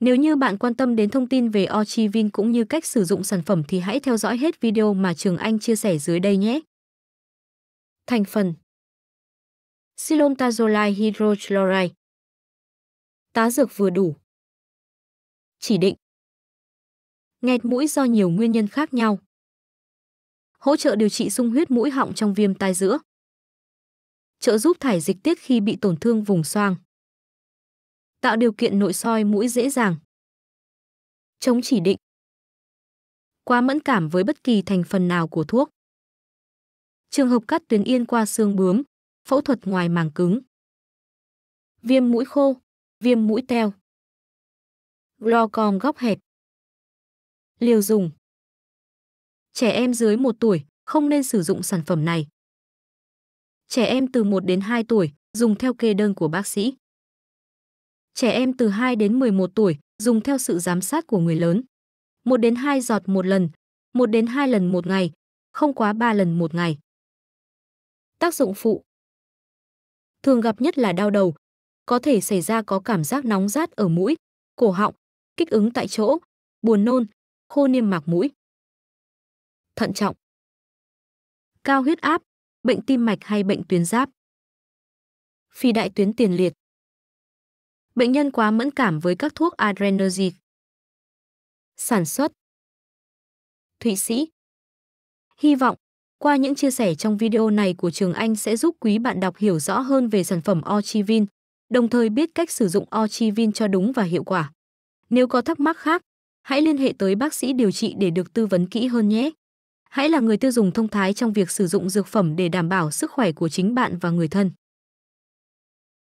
Nếu như bạn quan tâm đến thông tin về Orchivin cũng như cách sử dụng sản phẩm thì hãy theo dõi hết video mà Trường Anh chia sẻ dưới đây nhé. Thành phần Silomtazolide hydrochloride Tá dược vừa đủ Chỉ định Nghẹt mũi do nhiều nguyên nhân khác nhau Hỗ trợ điều trị sung huyết mũi họng trong viêm tai giữa Trợ giúp thải dịch tiết khi bị tổn thương vùng xoang tạo điều kiện nội soi mũi dễ dàng. Chống chỉ định Quá mẫn cảm với bất kỳ thành phần nào của thuốc. Trường hợp cắt tuyến yên qua xương bướm, phẫu thuật ngoài màng cứng. Viêm mũi khô, viêm mũi teo. Glaucom góc hẹp. Liều dùng Trẻ em dưới 1 tuổi không nên sử dụng sản phẩm này. Trẻ em từ 1 đến 2 tuổi dùng theo kê đơn của bác sĩ trẻ em từ 2 đến 11 tuổi, dùng theo sự giám sát của người lớn. 1 đến 2 giọt một lần, 1 đến 2 lần một ngày, không quá 3 lần một ngày. Tác dụng phụ Thường gặp nhất là đau đầu, có thể xảy ra có cảm giác nóng rát ở mũi, cổ họng, kích ứng tại chỗ, buồn nôn, khô niêm mạc mũi. Thận trọng Cao huyết áp, bệnh tim mạch hay bệnh tuyến giáp. Phi đại tuyến tiền liệt Bệnh nhân quá mẫn cảm với các thuốc adrenergic. Sản xuất Thụy Sĩ Hy vọng, qua những chia sẻ trong video này của Trường Anh sẽ giúp quý bạn đọc hiểu rõ hơn về sản phẩm Orchivin, đồng thời biết cách sử dụng Orchivin cho đúng và hiệu quả. Nếu có thắc mắc khác, hãy liên hệ tới bác sĩ điều trị để được tư vấn kỹ hơn nhé. Hãy là người tiêu dùng thông thái trong việc sử dụng dược phẩm để đảm bảo sức khỏe của chính bạn và người thân.